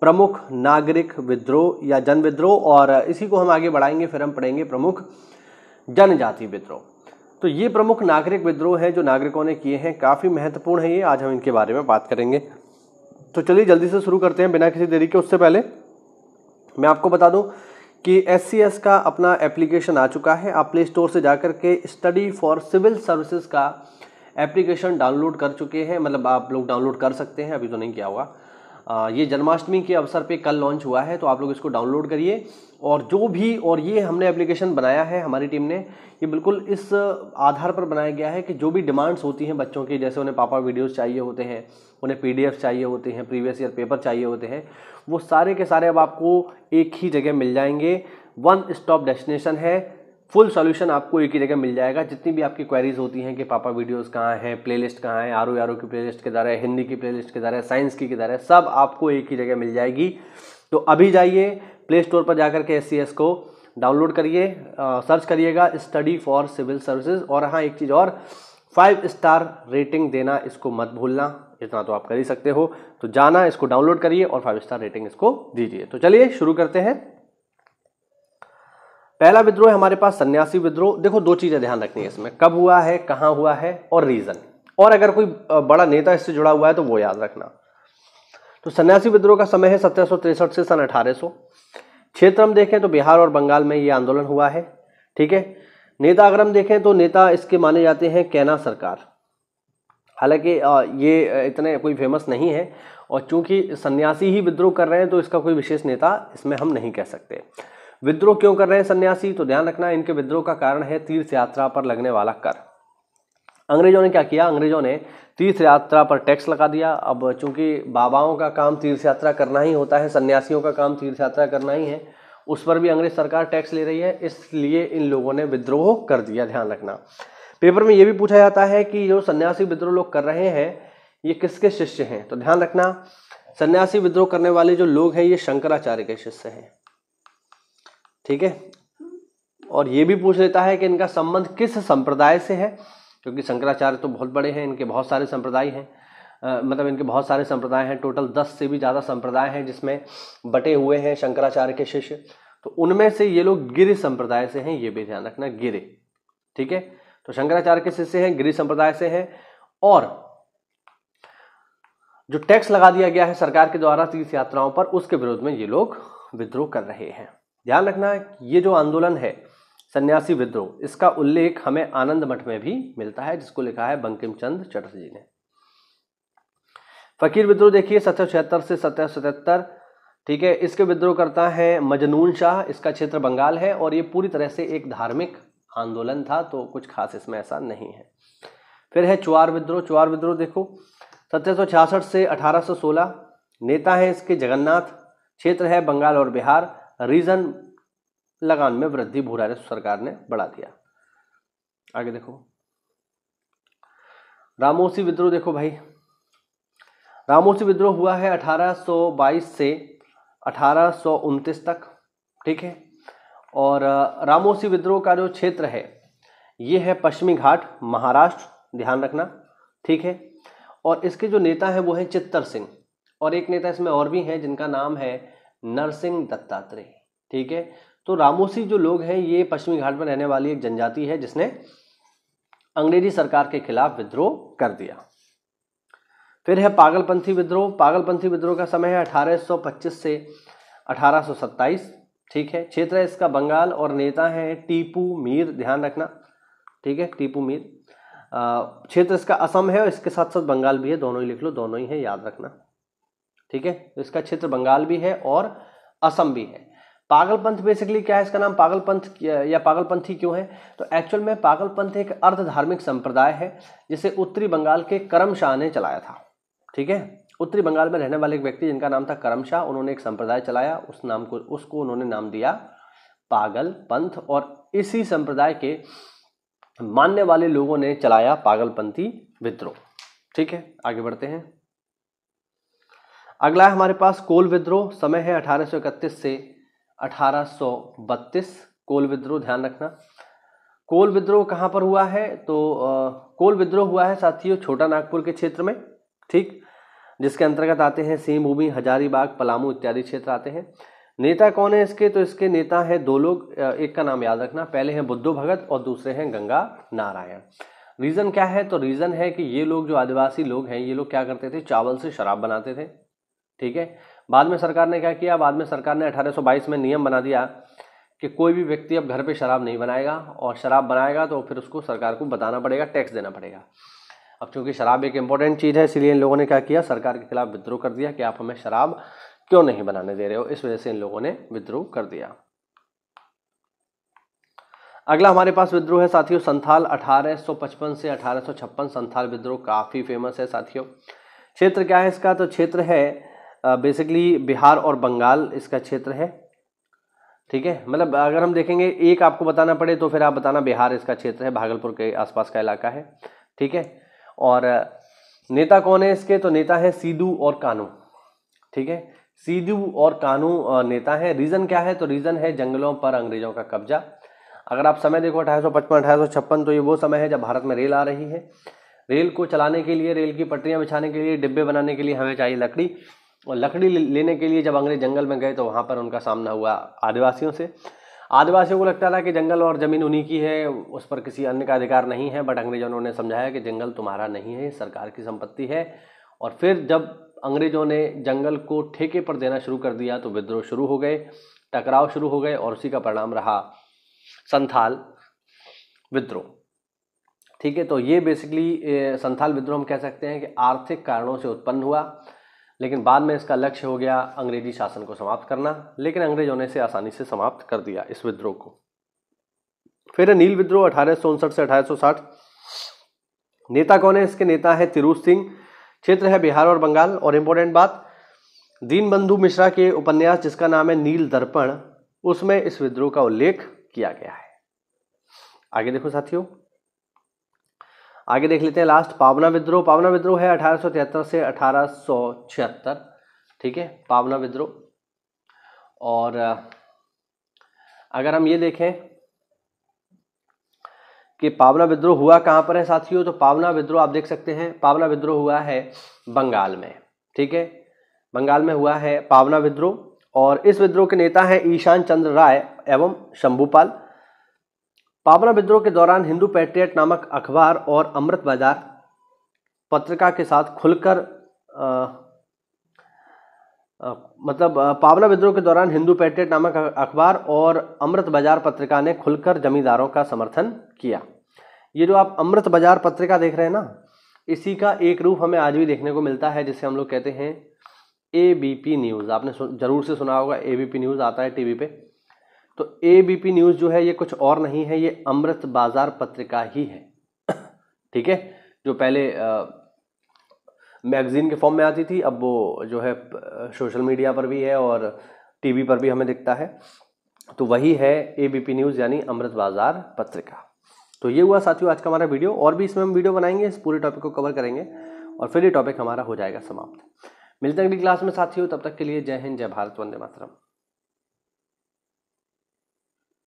प्रमुख नागरिक विद्रोह या जन विद्रोह और इसी को हम आगे बढ़ाएंगे फिर हम पढ़ेंगे प्रमुख जनजाति विद्रोह तो ये प्रमुख नागरिक विद्रोह हैं जो नागरिकों ने किए हैं काफ़ी महत्वपूर्ण है ये आज हम इनके बारे में बात करेंगे तो चलिए जल्दी से शुरू करते हैं बिना किसी देरी के उससे पहले मैं आपको बता दूं कि एस का अपना एप्लीकेशन आ चुका है आप प्ले स्टोर से जा के स्टडी फॉर सिविल सर्विसेज का एप्लीकेशन डाउनलोड कर चुके हैं मतलब आप लोग डाउनलोड कर सकते हैं अभी तो नहीं किया हुआ ये जन्माष्टमी के अवसर पे कल लॉन्च हुआ है तो आप लोग इसको डाउनलोड करिए और जो भी और ये हमने एप्लीकेशन बनाया है हमारी टीम ने ये बिल्कुल इस आधार पर बनाया गया है कि जो भी डिमांड्स होती हैं बच्चों की जैसे उन्हें पापा वीडियोस चाहिए होते हैं उन्हें पी चाहिए होते हैं प्रीवियस ईयर पेपर चाहिए होते हैं वो सारे के सारे अब आपको एक ही जगह मिल जाएंगे वन स्टॉप डेस्टिनेशन है फुल सॉल्यूशन आपको एक ही जगह मिल जाएगा जितनी भी आपकी क्वेरीज होती हैं कि पापा वीडियोस कहाँ हैं प्लेलिस्ट कहाँ है आर ओ आर ओ की प्लेलिस्ट किधर है हिंदी की प्लेलिस्ट किधर है साइंस की किधर है सब आपको एक ही जगह मिल जाएगी तो अभी जाइए प्ले स्टोर पर जाकर के एस को डाउनलोड करिए सर्च करिएगा स्टडी फॉर सिविल सर्विसेज और हाँ एक चीज़ और फाइव स्टार रेटिंग देना इसको मत भूलना इतना तो आप कर ही सकते हो तो जाना इसको डाउनलोड करिए और फाइव स्टार रेटिंग इसको दीजिए तो चलिए शुरू करते हैं पहला विद्रोह हमारे पास सन्यासी विद्रोह देखो दो चीज़ें ध्यान रखनी है इसमें कब हुआ है कहाँ हुआ है और रीज़न और अगर कोई बड़ा नेता इससे जुड़ा हुआ है तो वो याद रखना तो सन्यासी विद्रोह का समय है सत्रह से सन अठारह क्षेत्र हम देखें तो बिहार और बंगाल में ये आंदोलन हुआ है ठीक है नेता अगर हम देखें तो नेता इसके माने जाते हैं कैना सरकार हालांकि ये इतने कोई फेमस नहीं है और चूंकि सन्यासी ही विद्रोह कर रहे हैं तो इसका कोई विशेष नेता इसमें हम नहीं कह सकते विद्रोह क्यों कर रहे हैं सन्यासी तो ध्यान रखना इनके विद्रोह का कारण है तीर्थ यात्रा पर लगने वाला कर अंग्रेजों ने क्या किया अंग्रेजों ने तीर्थ यात्रा पर टैक्स लगा दिया अब चूंकि बाबाओं का काम तीर्थ यात्रा करना ही होता है सन्यासियों का काम तीर्थ यात्रा करना ही है उस पर भी अंग्रेज सरकार टैक्स ले रही है इसलिए इन लोगों ने विद्रोह कर दिया ध्यान रखना पेपर में ये भी पूछा जाता है कि जो सन्यासी विद्रोह लोग कर रहे हैं ये किसके शिष्य हैं तो ध्यान रखना सन्यासी विद्रोह करने वाले जो लोग हैं ये शंकराचार्य के शिष्य हैं ठीक है और ये भी पूछ लेता है कि इनका संबंध किस संप्रदाय से है क्योंकि शंकराचार्य तो बहुत बड़े हैं इनके बहुत सारे संप्रदाय हैं आ, मतलब इनके बहुत सारे संप्रदाय हैं टोटल दस से भी ज़्यादा संप्रदाय हैं जिसमें बटे हुए हैं शंकराचार्य के शिष्य तो उनमें से ये लोग गिरि संप्रदाय से हैं ये भी ध्यान रखना गिरे ठीक है तो शंकराचार्य के शिष्य हैं गिरि संप्रदाय से हैं और जो टैक्स लगा दिया गया है सरकार के द्वारा तीर्थ यात्राओं पर उसके विरोध में ये लोग विद्रोह कर रहे हैं ध्यान रखना ये जो आंदोलन है सन्यासी विद्रोह इसका उल्लेख हमें आनंद मठ में भी मिलता है जिसको लिखा है बंकिम चंद चटर्जी ने फकीर विद्रोह देखिए सत्रह छिहत्तर से सत्रह सतहत्तर ठीक है इसके विद्रोह करता है मजनून शाह इसका क्षेत्र बंगाल है और ये पूरी तरह से एक धार्मिक आंदोलन था तो कुछ खास इसमें ऐसा नहीं है फिर है चुआर विद्रोह चुआर विद्रोह देखो सत्रह से अठारह नेता है इसके जगन्नाथ क्षेत्र है बंगाल और बिहार रीजन लगान में वृद्धि भू राजस्व सरकार ने बढ़ा दिया आगे देखो रामोसी विद्रोह देखो भाई रामोसी विद्रोह हुआ है 1822 से अठारह तक ठीक है और रामोसी विद्रोह का जो क्षेत्र है ये है पश्चिमी घाट महाराष्ट्र ध्यान रखना ठीक है और इसके जो नेता हैं वो हैं चित्तर सिंह और एक नेता इसमें और भी हैं जिनका नाम है नरसिंह दत्तात्रेय ठीक है तो रामोसी जो लोग हैं ये पश्चिमी घाट में रहने वाली एक जनजाति है जिसने अंग्रेजी सरकार के खिलाफ विद्रोह कर दिया फिर है पागलपंथी विद्रोह पागलपंथी विद्रोह का समय है 1825 से 1827 ठीक है क्षेत्र है इसका बंगाल और नेता है टीपू मीर ध्यान रखना ठीक है टीपू मीर क्षेत्र इसका असम है और इसके साथ साथ बंगाल भी है दोनों ही लिख लो दोनों ही है याद रखना ठीक है तो इसका क्षेत्र बंगाल भी है और असम भी है पागलपंथ बेसिकली क्या है इसका नाम पागल पंथ या पागलपंथी क्यों है तो एक्चुअल में पागल पंथ एक अर्ध धार्मिक संप्रदाय है जिसे उत्तरी बंगाल के करम शाह ने चलाया था ठीक है उत्तरी बंगाल में रहने वाले एक व्यक्ति जिनका नाम था करम शाह उन्होंने एक संप्रदाय चलाया उस नाम को उसको उन्होंने नाम दिया पागल पंथ और इसी संप्रदाय के मानने वाले लोगों ने चलाया पागलपंथी विद्रोह ठीक है आगे बढ़ते हैं अगला है हमारे पास कोल विद्रोह समय है अठारह से 1832 कोल विद्रोह ध्यान रखना कोल विद्रोह कहाँ पर हुआ है तो आ, कोल विद्रोह हुआ है साथियों छोटा नागपुर के क्षेत्र में ठीक जिसके अंतर्गत आते हैं सीम भूमि हजारीबाग पलामू इत्यादि क्षेत्र आते हैं नेता कौन है इसके तो इसके नेता हैं दो लोग एक का नाम याद रखना पहले हैं बुद्धो भगत और दूसरे हैं गंगा नारायण रीज़न क्या है तो रीज़न है कि ये लोग जो आदिवासी लोग हैं ये लोग क्या करते थे चावल से शराब बनाते थे ठीक है बाद में सरकार ने क्या किया बाद में सरकार ने 1822 में नियम बना दिया कि कोई भी व्यक्ति अब घर पे शराब नहीं बनाएगा और शराब बनाएगा तो फिर उसको सरकार को बताना पड़ेगा टैक्स देना पड़ेगा अब चूंकि शराब एक इम्पॉर्टेंट चीज़ है इसलिए इन लोगों ने क्या किया सरकार के खिलाफ विद्रोह कर दिया कि आप हमें शराब क्यों नहीं बनाने दे रहे हो इस वजह से इन लोगों ने विद्रोह कर दिया अगला हमारे पास विद्रोह है साथियों संथाल 1855 से 1856 संथाल विद्रोह काफ़ी फेमस है साथियों क्षेत्र क्या है इसका तो क्षेत्र है बेसिकली बिहार और बंगाल इसका क्षेत्र है ठीक है मतलब अगर हम देखेंगे एक आपको बताना पड़े तो फिर आप बताना बिहार इसका क्षेत्र है भागलपुर के आसपास का इलाका है ठीक है और नेता कौन है इसके तो नेता है सीधू और कानू ठीक है सीधू और कानू नेता है रीज़न क्या है तो रीज़न है जंगलों पर अंग्रेजों का कब्जा अगर आप समय देखो अठारह सौ पचपन अठारह सौ छप्पन तो ये वो समय है जब भारत में रेल आ रही है रेल को चलाने के लिए रेल की पटरियाँ बिछाने के लिए डिब्बे बनाने के लिए हमें चाहिए लकड़ी और लकड़ी लेने के लिए जब अंग्रेज जंगल में गए तो वहाँ पर उनका सामना हुआ आदिवासियों से आदिवासियों को लगता था कि जंगल और ज़मीन उन्हीं की है उस पर किसी अन्य का अधिकार नहीं है बट अंग्रेजों ने समझाया कि जंगल तुम्हारा नहीं है सरकार की संपत्ति है और फिर जब अंग्रेजों ने जंगल को ठेके पर देना शुरू कर दिया तो विद्रोह शुरू हो गए टकराव शुरू हो गए और उसी का परिणाम रहा संथाल विद्रोह ठीक है तो ये बेसिकली संथाल विद्रोह हम कह सकते हैं कि आर्थिक कारणों से उत्पन्न हुआ लेकिन बाद में इसका लक्ष्य हो गया अंग्रेजी शासन को समाप्त करना लेकिन अंग्रेजों ने इसे आसानी से समाप्त कर दिया इस विद्रोह को फिर नील विद्रोह अठारह से अठारह नेता कौन है इसके नेता है तिरुज सिंह क्षेत्र है बिहार और बंगाल और इम्पोर्टेंट बात दीनबंधु मिश्रा के उपन्यास जिसका नाम है नील दर्पण उसमें इस विद्रोह का उल्लेख किया गया है आगे देखो साथियों आगे देख लेते हैं लास्ट पावना विद्रोह पावना विद्रोह है अठारह से अठारह ठीक है पावना विद्रोह और अगर हम ये देखें कि पावना विद्रोह हुआ कहां पर है साथियों तो पावना विद्रोह आप देख सकते हैं पावना विद्रोह हुआ है बंगाल में ठीक है बंगाल में हुआ है पावना विद्रोह और इस विद्रोह के नेता हैं ईशान चंद्र राय एवं शंभूपाल पावना विद्रोह के दौरान हिंदू पैट्रियट नामक अखबार और अमृत बाजार पत्रिका के साथ खुलकर मतलब पावना विद्रोह के दौरान हिंदू पैट्रियट नामक अखबार और अमृत बाजार पत्रिका ने खुलकर जमींदारों का समर्थन किया ये जो आप अमृत बाजार पत्रिका देख रहे हैं ना इसी का एक रूप हमें आज भी देखने को मिलता है जिसे हम लोग कहते हैं ए बी पी न्यूज़ आपने जरूर से सुना होगा ए बी पी न्यूज़ आता है वी पर तो ए बी पी न्यूज़ जो है ये कुछ और नहीं है ये अमृत बाजार पत्रिका ही है ठीक है जो पहले मैगज़ीन के फॉर्म में आती थी अब वो जो है सोशल मीडिया पर भी है और टीवी पर भी हमें दिखता है तो वही है ए बी पी न्यूज़ यानी अमृत बाजार पत्रिका तो ये हुआ साथियों आज का हमारा वीडियो और भी इसमें हम वीडियो बनाएंगे इस पूरे टॉपिक को कवर करेंगे और फिर ये टॉपिक हमारा हो जाएगा समाप्त मिलते हैं अगली क्लास में साथियों तब तक के लिए जय हिंद जय भारत वंदे मातरम